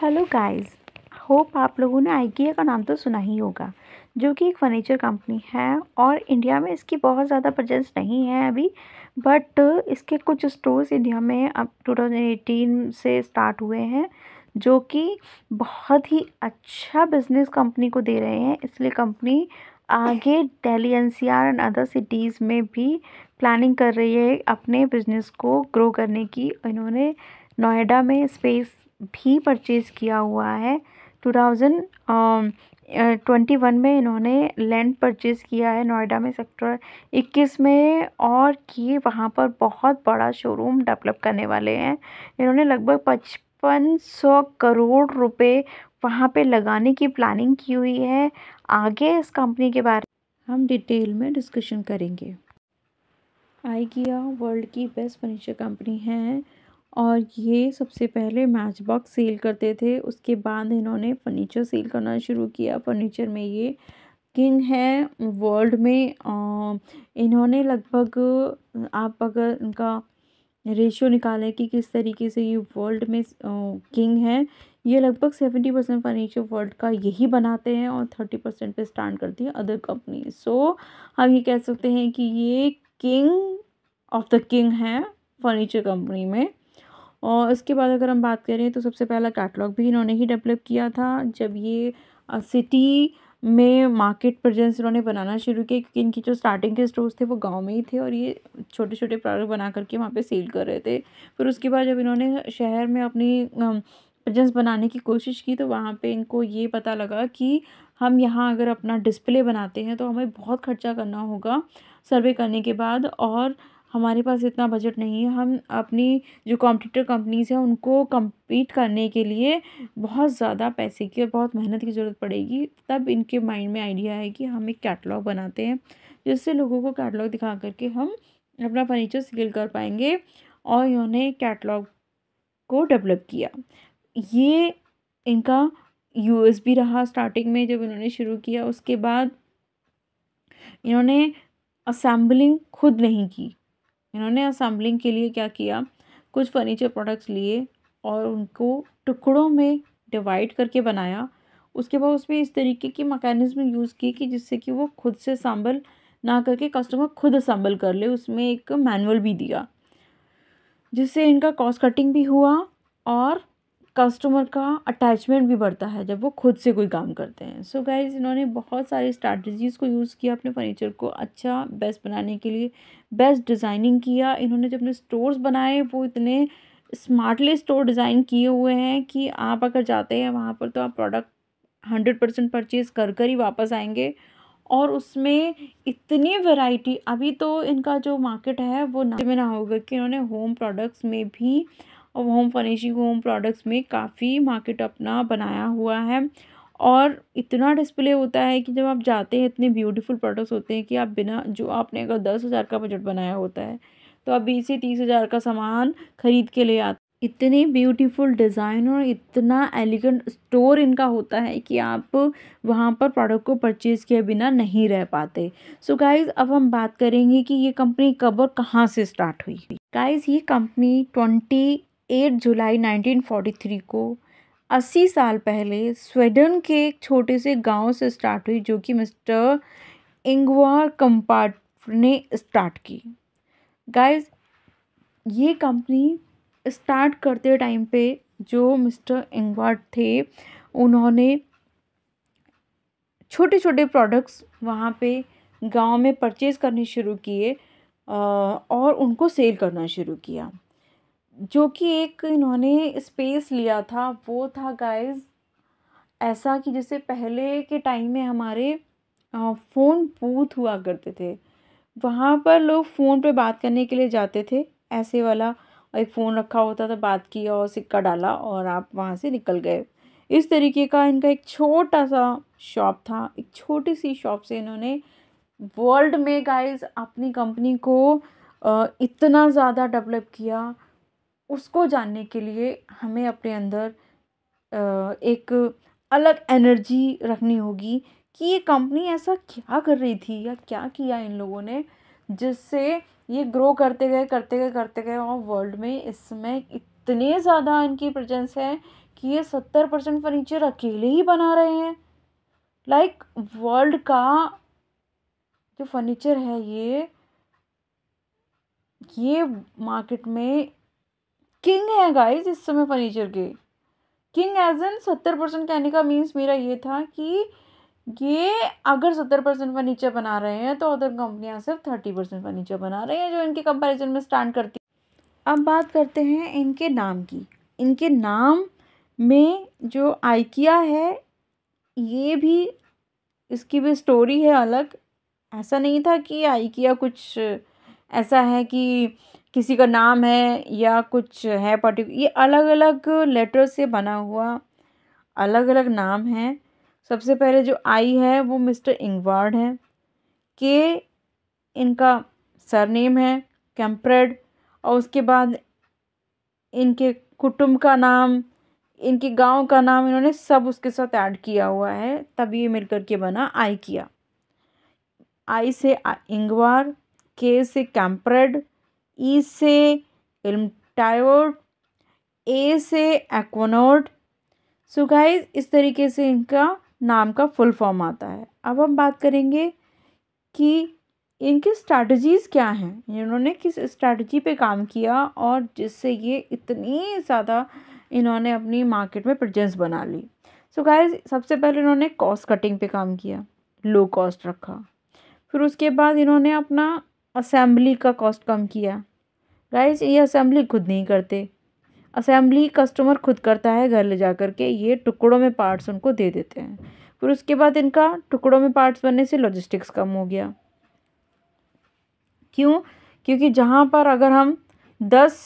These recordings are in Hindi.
हेलो गाइस होप आप लोगों ने आईकिया का नाम तो सुना ही होगा जो कि एक फर्नीचर कंपनी है और इंडिया में इसकी बहुत ज़्यादा प्रजेंस नहीं है अभी बट इसके कुछ स्टोर्स इंडिया में अब 2018 से स्टार्ट हुए हैं जो कि बहुत ही अच्छा बिजनेस कंपनी को दे रहे हैं इसलिए कंपनी आगे Delhi NCR and other cities में भी प्लानिंग कर रही है अपने बिजनेस को ग्रो करने की इन्होंने नोएडा में स्पेस भी परचेज़ किया हुआ है टू थाउजेंड ट्वेंटी वन में इन्होंने लैंड परचेज़ किया है नोएडा में सेक्टर इक्कीस में और कि वहाँ पर बहुत बड़ा शोरूम डेवलप करने वाले हैं इन्होंने लगभग पचपन सौ करोड़ रुपए वहाँ पे लगाने की प्लानिंग की हुई है आगे इस कंपनी के बारे में हम डिटेल में डिस्कशन करेंगे आइकिया वर्ल्ड की बेस्ट फर्नीचर कंपनी है और ये सबसे पहले मैच बॉक्स सेल करते थे उसके बाद इन्होंने फर्नीचर सेल करना शुरू किया फर्नीचर में ये किंग है वर्ल्ड में इन्होंने लगभग आप अगर इनका रेशियो निकालें कि किस तरीके से ये वर्ल्ड में किंग है ये लगभग सेवेंटी परसेंट फर्नीचर वर्ल्ड का यही बनाते हैं और थर्टी परसेंट पर स्टैंड करती है अदर कंपनी सो हम ये कह सकते हैं कि ये किंग ऑफ द किंग है फर्नीचर कंपनी में और इसके बाद अगर हम बात करें तो सबसे पहला कैटलॉग भी इन्होंने ही डेवलप किया था जब ये सिटी में मार्केट प्रजेंस इन्होंने बनाना शुरू किया क्योंकि इनकी जो स्टार्टिंग के स्टोर्स थे वो गांव में ही थे और ये छोटे छोटे प्रोडक्ट बना करके वहाँ पे सेल कर रहे थे फिर उसके बाद जब इन्होंने शहर में अपनी प्रजेंस बनाने की कोशिश की तो वहाँ पे इनको ये पता लगा कि हम यहाँ अगर अपना डिस्प्ले बनाते हैं तो हमें बहुत खर्चा करना होगा सर्वे करने के बाद और हमारे पास इतना बजट नहीं है हम अपनी जो कॉम्पिटिटर कंपनीज़ हैं उनको कम्पीट करने के लिए बहुत ज़्यादा पैसे की और बहुत मेहनत की ज़रूरत पड़ेगी तब इनके माइंड में आइडिया है कि हम एक कैटलॉग बनाते हैं जिससे लोगों को कैटलॉग दिखा करके हम अपना फर्नीचर सेल कर पाएंगे और इन्होंने कैटलॉग को डेवलप किया ये इनका यूएस भी रहा स्टार्टिंग में जब इन्होंने शुरू किया उसके बाद इन्होंने असेंबलिंग खुद नहीं की इन्होंने असम्बलिंग के लिए क्या किया कुछ फर्नीचर प्रोडक्ट्स लिए और उनको टुकड़ों में डिवाइड करके बनाया उसके बाद उसमें इस तरीके की मकैनिज़्म यूज़ की कि जिससे कि वो खुद से सांभल ना करके कस्टमर खुद असम्बल कर ले उसमें एक मैनुअल भी दिया जिससे इनका कॉस्ट कटिंग भी हुआ और कस्टमर का अटैचमेंट भी बढ़ता है जब वो खुद से कोई काम करते हैं सो so गाइज इन्होंने बहुत सारी स्ट्रैटेजीज़ को यूज़ किया अपने फर्नीचर को अच्छा बेस्ट बनाने के लिए बेस्ट डिज़ाइनिंग किया इन्होंने जो अपने स्टोर्स बनाए वो इतने स्मार्टली स्टोर डिज़ाइन किए हुए हैं कि आप अगर जाते हैं वहाँ पर तो आप प्रोडक्ट हंड्रेड परसेंट परचेज़ कर कर ही वापस आएंगे और उसमें इतनी वैरायटी अभी तो इनका जो मार्केट है वो ना में ना होगा कि इन्होंने होम प्रोडक्ट्स में भी और होम फर्निशिंग होम प्रोडक्ट्स में काफ़ी मार्केट अपना बनाया हुआ है और इतना डिस्प्ले होता है कि जब आप जाते हैं इतने ब्यूटीफुल प्रोडक्ट्स होते हैं कि आप बिना जो आपने अगर दस हज़ार का बजट बनाया होता है तो आप बीस से तीस हज़ार का सामान ख़रीद के ले आते इतने ब्यूटीफुल डिज़ाइन और इतना एलिगेंट स्टोर इनका होता है कि आप वहाँ पर प्रोडक्ट को परचेज़ किए बिना नहीं रह पाते सो so गाइज़ अब हम बात करेंगे कि ये कंपनी कब और कहाँ से स्टार्ट हुई गाइज़ ये कंपनी ट्वेंटी 8 जुलाई 1943 को 80 साल पहले स्वीडन के एक छोटे से गांव से स्टार्ट हुई जो कि मिस्टर इंगवार कंपार्ट ने स्टार्ट की गाइस ये कंपनी स्टार्ट करते टाइम पे जो मिस्टर इंगवार थे उन्होंने छोटे छोटे प्रोडक्ट्स वहाँ पे गांव में परचेज़ करने शुरू किए और उनको सेल करना शुरू किया जो कि एक इन्होंने स्पेस लिया था वो था गाइस ऐसा कि जैसे पहले के टाइम में हमारे फ़ोन बूथ हुआ करते थे वहाँ पर लोग फ़ोन पे बात करने के लिए जाते थे ऐसे वाला एक फ़ोन रखा होता था बात की और सिक्का डाला और आप वहाँ से निकल गए इस तरीके का इनका एक छोटा सा शॉप था एक छोटी सी शॉप से इन्होंने वर्ल्ड में गाइस अपनी कंपनी को इतना ज़्यादा डेवलप किया उसको जानने के लिए हमें अपने अंदर एक अलग एनर्जी रखनी होगी कि ये कंपनी ऐसा क्या कर रही थी या क्या किया इन लोगों ने जिससे ये ग्रो करते गए करते गए करते गए और वर्ल्ड में इसमें इतने ज़्यादा इनकी प्रजेंस है कि ये सत्तर परसेंट फर्नीचर अकेले ही बना रहे हैं लाइक like, वर्ल्ड का जो फर्नीचर है ये ये मार्केट में किंग है गाइज इस समय फर्नीचर के किंग एज एन सत्तर परसेंट कहने का मीन्स मेरा ये था कि ये अगर सत्तर परसेंट फर्नीचर बना रहे हैं तो अदर कंपनियां सिर्फ थर्टी परसेंट फर्नीचर बना रही हैं जो इनके कंपैरिजन में स्टैंड करती अब बात करते हैं इनके नाम की इनके नाम में जो आइकिया है ये भी इसकी भी स्टोरी है अलग ऐसा नहीं था कि आइकिया कुछ ऐसा है कि किसी का नाम है या कुछ है पर्टिकुलर ये अलग अलग लेटर से बना हुआ अलग अलग नाम है सबसे पहले जो आई है वो मिस्टर इंगवार्ड है के इनका सरनेम है कैम्प्रेड और उसके बाद इनके कुटुंब का नाम इनके गांव का नाम इन्होंने सब उसके साथ ऐड किया हुआ है तब ये मिलकर के बना आई किया आई से इंगवार के से कैम्प्रेड ई e से एल्मटायोड ए से एक्वानोड सो गाइस इस तरीके से इनका नाम का फुल फॉर्म आता है अब हम बात करेंगे कि इनकी स्ट्रैटजीज़ क्या हैं इन्होंने किस स्ट्रैटजी पे काम किया और जिससे ये इतनी ज़्यादा इन्होंने अपनी मार्केट में प्रजेंस बना ली सो so गाइस सबसे पहले इन्होंने कॉस्ट कटिंग पे काम किया लो कॉस्ट रखा फिर उसके बाद इन्होंने अपना असेंबली का कॉस्ट कम किया गाइस ये असेंबली खुद नहीं करते असेंबली कस्टमर खुद करता है घर ले जा कर के ये टुकड़ों में पार्ट्स उनको दे देते हैं फिर उसके बाद इनका टुकड़ों में पार्ट्स बनने से लॉजिस्टिक्स कम हो गया क्यों क्योंकि जहाँ पर अगर हम दस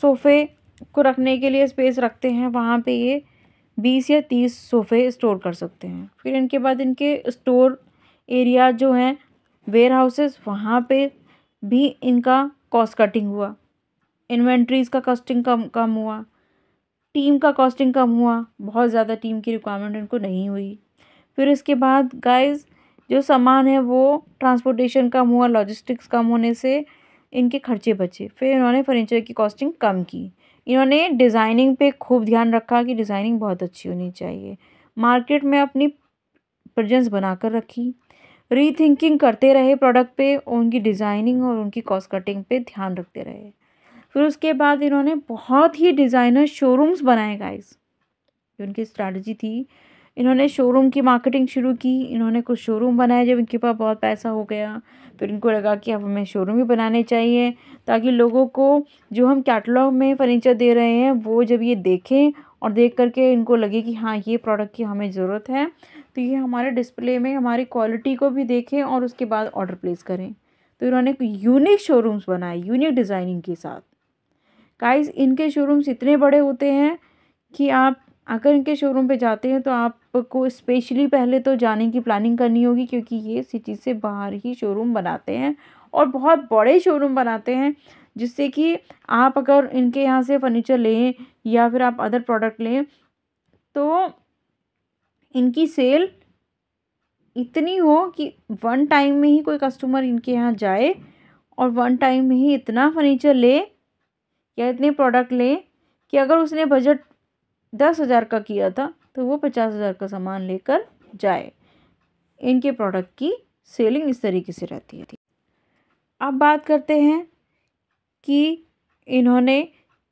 सोफ़े को रखने के लिए स्पेस रखते हैं वहाँ पे ये बीस या तीस सोफ़े स्टोर कर सकते हैं फिर इनके बाद इनके स्टोर एरिया जो हैं वेयर हाउसेस वहाँ पे भी इनका कॉस्ट कटिंग हुआ इन्वेंट्रीज़ का कॉस्टिंग कम कम हुआ टीम का कॉस्टिंग कम हुआ बहुत ज़्यादा टीम की रिक्वायरमेंट इनको नहीं हुई फिर इसके बाद गाइस जो सामान है वो ट्रांसपोर्टेशन कम हुआ लॉजिस्टिक्स कम होने से इनके खर्चे बचे फिर इन्होंने फर्नीचर की कॉस्टिंग कम की इन्होंने डिज़ाइनिंग पे खूब ध्यान रखा कि डिज़ाइनिंग बहुत अच्छी होनी चाहिए मार्केट में अपनी प्रजेंस बनाकर रखी रीथिंकिंग करते रहे प्रोडक्ट पे उनकी डिज़ाइनिंग और उनकी कॉस्ट कटिंग पे ध्यान रखते रहे फिर उसके बाद इन्होंने बहुत ही डिज़ाइनर शोरूम्स बनाए गाइस जो उनकी स्ट्रैटी थी इन्होंने शोरूम की मार्केटिंग शुरू की इन्होंने कुछ शोरूम बनाए जब इनके पास बहुत पैसा हो गया फिर इनको लगा कि अब हमें शोरूम भी बनाने चाहिए ताकि लोगों को जो हम कैटलॉग में फर्नीचर दे रहे हैं वो जब ये देखें और देख करके इनको लगे कि हाँ ये प्रोडक्ट की हमें ज़रूरत है तो ये हमारे डिस्प्ले में हमारी क्वालिटी को भी देखें और उसके बाद ऑर्डर प्लेस करें तो इन्होंने यूनिक शोरूम्स बनाए यूनिक डिज़ाइनिंग के साथ काइज इनके शोरूम्स इतने बड़े होते हैं कि आप अगर इनके शोरूम पे जाते हैं तो आपको स्पेशली पहले तो जाने की प्लानिंग करनी होगी क्योंकि ये सिटी से बाहर ही शोरूम बनाते हैं और बहुत बड़े शोरूम बनाते हैं जिससे कि आप अगर इनके यहाँ से फर्नीचर लें या फिर आप अदर प्रोडक्ट लें तो इनकी सेल इतनी हो कि वन टाइम में ही कोई कस्टमर इनके यहाँ जाए और वन टाइम में ही इतना फर्नीचर ले या इतने प्रोडक्ट ले कि अगर उसने बजट दस हज़ार का किया था तो वो पचास हज़ार का सामान लेकर जाए इनके प्रोडक्ट की सेलिंग इस तरीके से रहती है अब बात करते हैं कि इन्होंने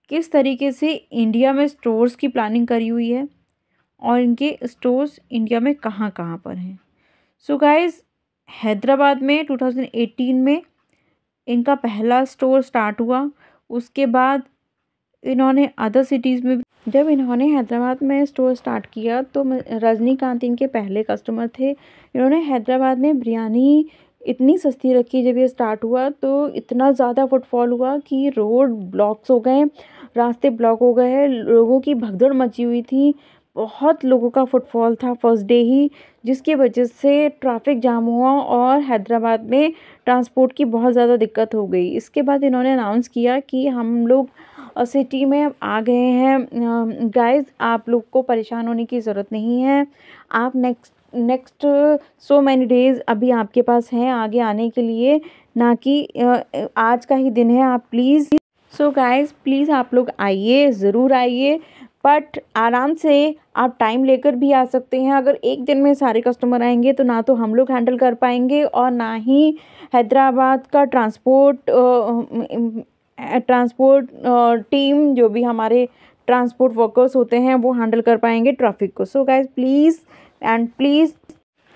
किस तरीके से इंडिया में स्टोर्स की प्लानिंग करी हुई है और इनके स्टोर्स इंडिया में कहाँ कहाँ पर हैं सो गाइस हैदराबाद में 2018 में इनका पहला स्टोर स्टार्ट हुआ उसके बाद इन्होंने अदर सिटीज़ में जब इन्होंने हैदराबाद में स्टोर स्टार्ट किया तो रजनीकांत इनके पहले कस्टमर थे इन्होंने हैदराबाद में बिरयानी इतनी सस्ती रखी जब ये स्टार्ट हुआ तो इतना ज़्यादा फुटफॉल हुआ कि रोड ब्लॉक्स हो गए रास्ते ब्लॉक हो गए लोगों की भगदड़ मची हुई थी बहुत लोगों का फुटफॉल था फर्स्ट डे ही जिसकी वजह से ट्रैफिक जाम हुआ और हैदराबाद में ट्रांसपोर्ट की बहुत ज़्यादा दिक्कत हो गई इसके बाद इन्होंने अनाउंस किया कि हम लोग सिटी में आ गए हैं गाइस आप लोग को परेशान होने की ज़रूरत नहीं है आप next next so many days अभी आपके पास हैं आगे आने के लिए ना कि आज का ही दिन है आप प्लीज़ सो गाइस प्लीज़ आप लोग आइए ज़रूर आइए बट आराम से आप टाइम लेकर भी आ सकते हैं अगर एक दिन में सारे कस्टमर आएंगे तो ना तो हम लोग हैंडल कर पाएंगे और ना ही हैदराबाद का ट्रांसपोर्ट ट्रांसपोर्ट टीम जो भी हमारे ट्रांसपोर्ट वर्कर्स होते हैं वो हैंडल कर पाएंगे ट्रैफिक को so guys please and please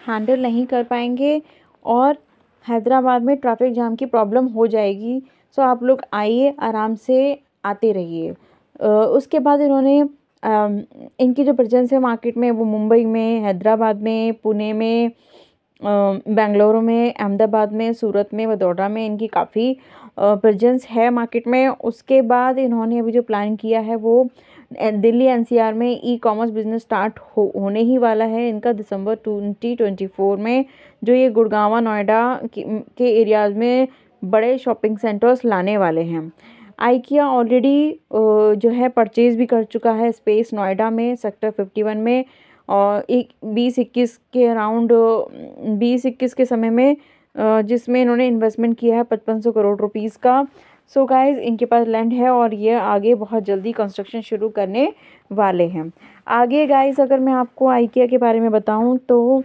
handle नहीं कर पाएंगे और हैदराबाद में ट्रैफिक जाम की प्रॉब्लम हो जाएगी सो so, आप लोग आइए आराम से आते रहिए उसके बाद इन्होंने इनकी जो प्रजेंस है मार्केट में वो मुंबई में हैदराबाद में पुणे में बेंगलोर में अहमदाबाद में सूरत में वडोदरा में इनकी काफ़ी प्रजेंस है मार्केट में उसके बाद इन्होंने अभी जो प्लान किया है वो दिल्ली एनसीआर में ई कॉमर्स बिजनेस स्टार्ट हो होने ही वाला है इनका दिसंबर ट्वेंटी ट्वेंटी फोर में जो ये गुड़गावा नोएडा के, के एरियाज में बड़े शॉपिंग सेंटर्स लाने वाले हैं आइकिया ऑलरेडी जो है परचेज़ भी कर चुका है स्पेस नोएडा में सेक्टर फिफ्टी वन में और एक बीस इक्कीस के अराउंड बीस इक्कीस के समय में जिसमें इन्होंने इन्वेस्टमेंट किया है पचपन सौ करोड़ रुपीज़ का सो so गाइज इनके पास लैंड है और ये आगे बहुत जल्दी कंस्ट्रक्शन शुरू करने वाले हैं आगे गाइज अगर मैं आपको आइकिया के बारे में बताऊँ तो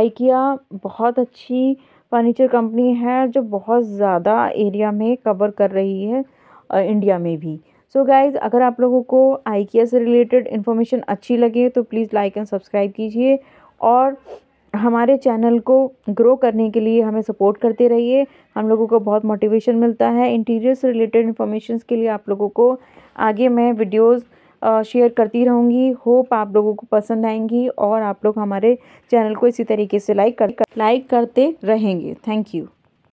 आइकिया बहुत अच्छी फर्नीचर कंपनी है जो बहुत ज़्यादा एरिया में कवर कर रही है इंडिया में भी सो so गाइज़ अगर आप लोगों को आई से रिलेटेड इन्फॉर्मेशन अच्छी लगे तो प्लीज़ लाइक एंड सब्सक्राइब कीजिए और हमारे चैनल को ग्रो करने के लिए हमें सपोर्ट करते रहिए हम लोगों को बहुत मोटिवेशन मिलता है इंटीरियर से रिलेटेड इन्फॉर्मेशन के लिए आप लोगों को आगे मैं वीडियोज़ शेयर करती रहूँगी होप आप लोगों को पसंद आएंगी और आप लोग हमारे चैनल को इसी तरीके से लाइक कर लाइक करते रहेंगे थैंक यू